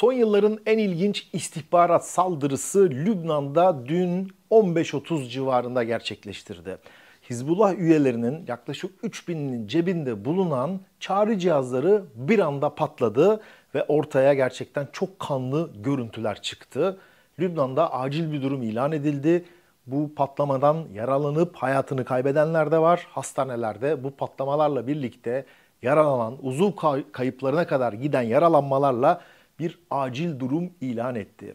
Son yılların en ilginç istihbarat saldırısı Lübnan'da dün 15.30 civarında gerçekleştirdi. Hizbullah üyelerinin yaklaşık 3000'inin cebinde bulunan çağrı cihazları bir anda patladı ve ortaya gerçekten çok kanlı görüntüler çıktı. Lübnan'da acil bir durum ilan edildi. Bu patlamadan yaralanıp hayatını kaybedenler de var. Hastanelerde bu patlamalarla birlikte yaralanan, uzun kayıplarına kadar giden yaralanmalarla bir acil durum ilan etti.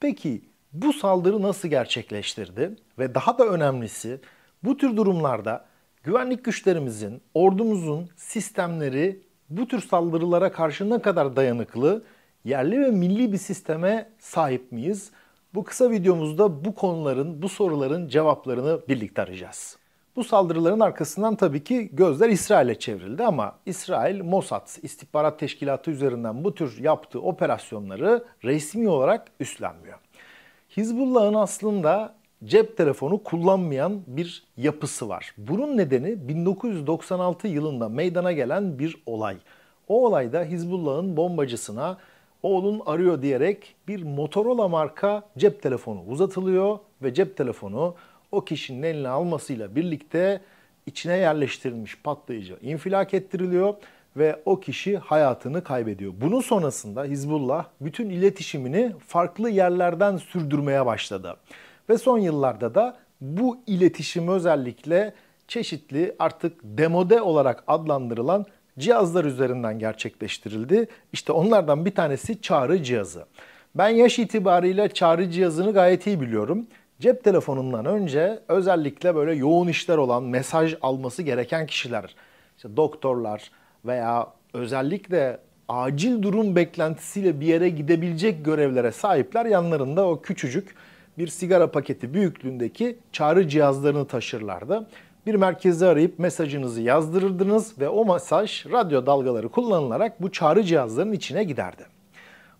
Peki bu saldırı nasıl gerçekleştirdi? Ve daha da önemlisi bu tür durumlarda güvenlik güçlerimizin, ordumuzun sistemleri bu tür saldırılara karşı ne kadar dayanıklı, yerli ve milli bir sisteme sahip miyiz? Bu kısa videomuzda bu konuların, bu soruların cevaplarını birlikte arayacağız. Bu saldırıların arkasından tabii ki gözler İsrail'e çevrildi ama İsrail Mossad istihbarat teşkilatı üzerinden bu tür yaptığı operasyonları resmi olarak üstlenmiyor. Hizbullah'ın aslında cep telefonu kullanmayan bir yapısı var. Bunun nedeni 1996 yılında meydana gelen bir olay. O olayda Hizbullah'ın bombacısına oğlun arıyor diyerek bir Motorola marka cep telefonu uzatılıyor ve cep telefonu o kişinin eline almasıyla birlikte içine yerleştirilmiş patlayıcı infilak ettiriliyor ve o kişi hayatını kaybediyor. Bunun sonrasında Hizbullah bütün iletişimini farklı yerlerden sürdürmeye başladı. Ve son yıllarda da bu iletişim özellikle çeşitli artık demode olarak adlandırılan cihazlar üzerinden gerçekleştirildi. İşte onlardan bir tanesi çağrı cihazı. Ben yaş itibariyle çağrı cihazını gayet iyi biliyorum. Cep telefonundan önce özellikle böyle yoğun işler olan mesaj alması gereken kişiler, işte doktorlar veya özellikle acil durum beklentisiyle bir yere gidebilecek görevlere sahipler yanlarında o küçücük bir sigara paketi büyüklüğündeki çağrı cihazlarını taşırlardı. Bir merkezi arayıp mesajınızı yazdırırdınız ve o mesaj radyo dalgaları kullanılarak bu çağrı cihazlarının içine giderdi.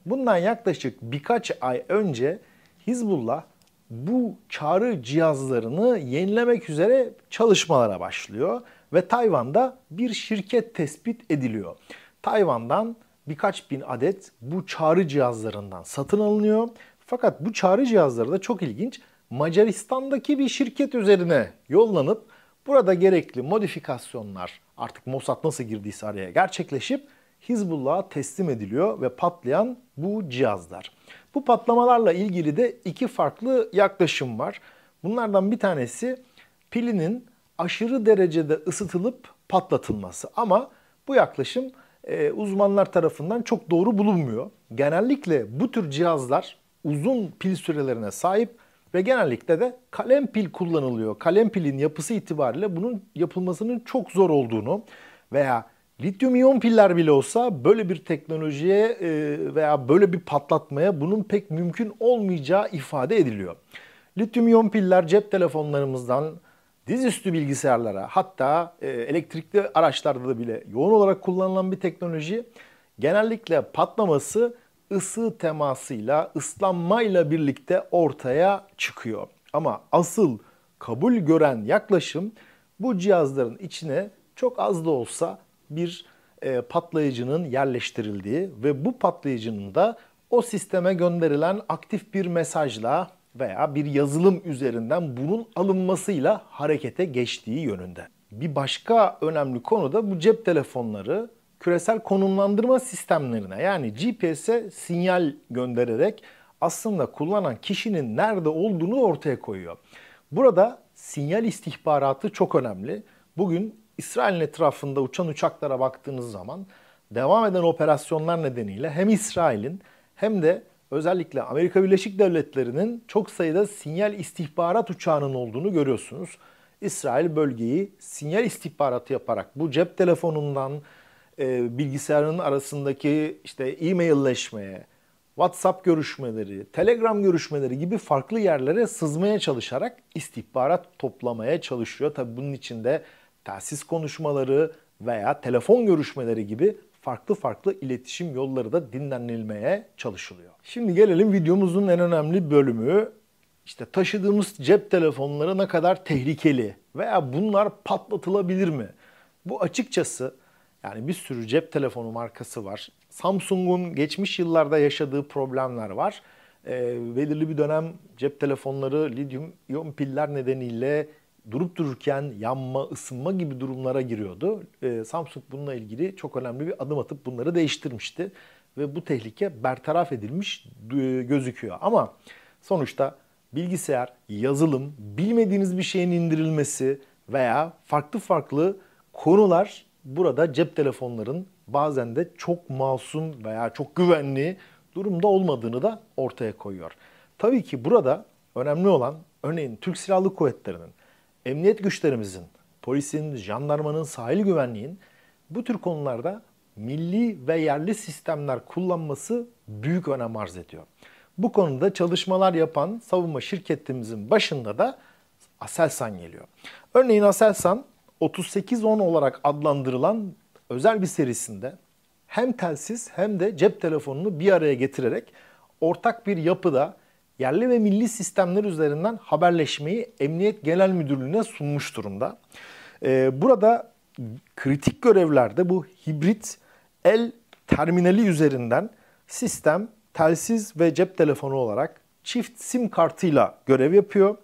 Bundan yaklaşık birkaç ay önce Hizbullah bu çağrı cihazlarını yenilemek üzere çalışmalara başlıyor ve Tayvan'da bir şirket tespit ediliyor. Tayvan'dan birkaç bin adet bu çağrı cihazlarından satın alınıyor. Fakat bu çağrı cihazları da çok ilginç. Macaristan'daki bir şirket üzerine yollanıp burada gerekli modifikasyonlar artık Mossad nasıl girdiyse araya gerçekleşip Hizbullah'a teslim ediliyor ve patlayan bu cihazlar. Bu patlamalarla ilgili de iki farklı yaklaşım var. Bunlardan bir tanesi pilinin aşırı derecede ısıtılıp patlatılması. Ama bu yaklaşım e, uzmanlar tarafından çok doğru bulunmuyor. Genellikle bu tür cihazlar uzun pil sürelerine sahip ve genellikle de kalem pil kullanılıyor. Kalem pilin yapısı itibariyle bunun yapılmasının çok zor olduğunu veya Lityum iyon piller bile olsa böyle bir teknolojiye e, veya böyle bir patlatmaya bunun pek mümkün olmayacağı ifade ediliyor. Lityum iyon piller cep telefonlarımızdan dizüstü bilgisayarlara hatta e, elektrikli araçlarda da bile yoğun olarak kullanılan bir teknoloji. Genellikle patlaması ısı temasıyla, ıslanmayla birlikte ortaya çıkıyor. Ama asıl kabul gören yaklaşım bu cihazların içine çok az da olsa bir e, patlayıcının yerleştirildiği ve bu patlayıcının da o sisteme gönderilen aktif bir mesajla veya bir yazılım üzerinden bunun alınmasıyla harekete geçtiği yönünde. Bir başka önemli konu da bu cep telefonları küresel konumlandırma sistemlerine yani GPS'e sinyal göndererek aslında kullanan kişinin nerede olduğunu ortaya koyuyor. Burada sinyal istihbaratı çok önemli. Bugün İsrail'in etrafında uçan uçaklara baktığınız zaman devam eden operasyonlar nedeniyle hem İsrail'in hem de özellikle Amerika Birleşik Devletleri'nin çok sayıda sinyal istihbarat uçağının olduğunu görüyorsunuz. İsrail bölgeyi sinyal istihbaratı yaparak bu cep telefonundan e, bilgisayarın arasındaki işte e-mailleşmeye, WhatsApp görüşmeleri, Telegram görüşmeleri gibi farklı yerlere sızmaya çalışarak istihbarat toplamaya çalışıyor. Tabii bunun içinde telsiz konuşmaları veya telefon görüşmeleri gibi farklı farklı iletişim yolları da dinlenilmeye çalışılıyor. Şimdi gelelim videomuzun en önemli bölümü. İşte taşıdığımız cep telefonları ne kadar tehlikeli veya bunlar patlatılabilir mi? Bu açıkçası yani bir sürü cep telefonu markası var. Samsung'un geçmiş yıllarda yaşadığı problemler var. E, belirli bir dönem cep telefonları lityum iyon piller nedeniyle durup dururken yanma, ısınma gibi durumlara giriyordu. E, Samsung bununla ilgili çok önemli bir adım atıp bunları değiştirmişti. Ve bu tehlike bertaraf edilmiş e, gözüküyor. Ama sonuçta bilgisayar, yazılım, bilmediğiniz bir şeyin indirilmesi veya farklı farklı konular burada cep telefonların bazen de çok masum veya çok güvenli durumda olmadığını da ortaya koyuyor. Tabii ki burada önemli olan örneğin Türk Silahlı Kuvvetleri'nin emniyet güçlerimizin, polisin, jandarmanın, sahil güvenliğin bu tür konularda milli ve yerli sistemler kullanması büyük önem arz ediyor. Bu konuda çalışmalar yapan savunma şirketimizin başında da Aselsan geliyor. Örneğin Aselsan 3810 olarak adlandırılan özel bir serisinde hem telsiz hem de cep telefonunu bir araya getirerek ortak bir yapıda yerli ve milli sistemler üzerinden haberleşmeyi Emniyet Genel Müdürlüğü'ne sunmuş durumda. Ee, burada kritik görevlerde bu hibrit el terminali üzerinden sistem telsiz ve cep telefonu olarak çift sim kartıyla görev yapıyor.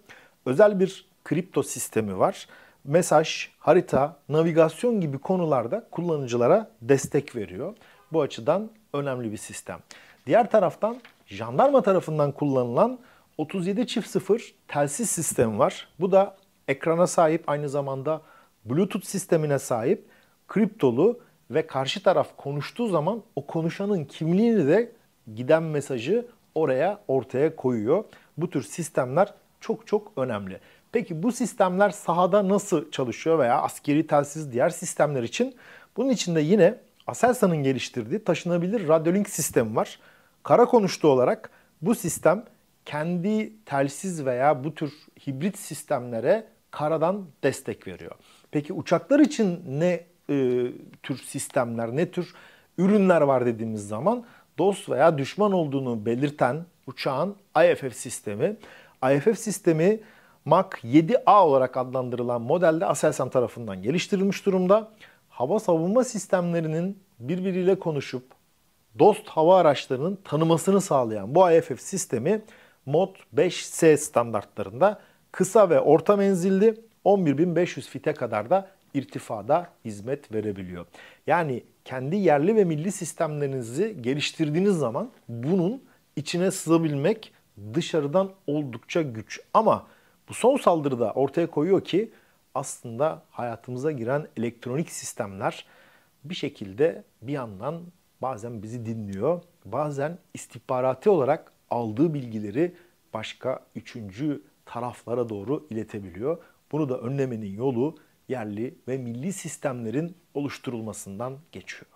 Özel bir kripto sistemi var. Mesaj, harita, navigasyon gibi konularda kullanıcılara destek veriyor. Bu açıdan önemli bir sistem. Diğer taraftan jandarma tarafından kullanılan 37 çift 0 telsiz sistemi var. Bu da ekrana sahip aynı zamanda Bluetooth sistemine sahip kriptolu ve karşı taraf konuştuğu zaman o konuşanın kimliğini de giden mesajı oraya ortaya koyuyor. Bu tür sistemler çok çok önemli. Peki bu sistemler sahada nasıl çalışıyor veya askeri telsiz diğer sistemler için? Bunun için de yine Aselsan'ın geliştirdiği taşınabilir radyolink sistemi var. Kara konuştu olarak bu sistem kendi telsiz veya bu tür hibrit sistemlere karadan destek veriyor. Peki uçaklar için ne e, tür sistemler, ne tür ürünler var dediğimiz zaman dost veya düşman olduğunu belirten uçağın IFF sistemi. IFF sistemi Mach 7A olarak adlandırılan modelde Aselsan tarafından geliştirilmiş durumda. Hava savunma sistemlerinin birbiriyle konuşup dost hava araçlarının tanımasını sağlayan bu IFF sistemi Mod 5S standartlarında kısa ve orta menzilli 11.500 fite kadar da irtifada hizmet verebiliyor. Yani kendi yerli ve milli sistemlerinizi geliştirdiğiniz zaman bunun içine sızabilmek dışarıdan oldukça güç. Ama bu son saldırıda ortaya koyuyor ki aslında hayatımıza giren elektronik sistemler bir şekilde bir yandan bazen bizi dinliyor, bazen istihbarati olarak aldığı bilgileri başka üçüncü taraflara doğru iletebiliyor. Bunu da önlemenin yolu yerli ve milli sistemlerin oluşturulmasından geçiyor.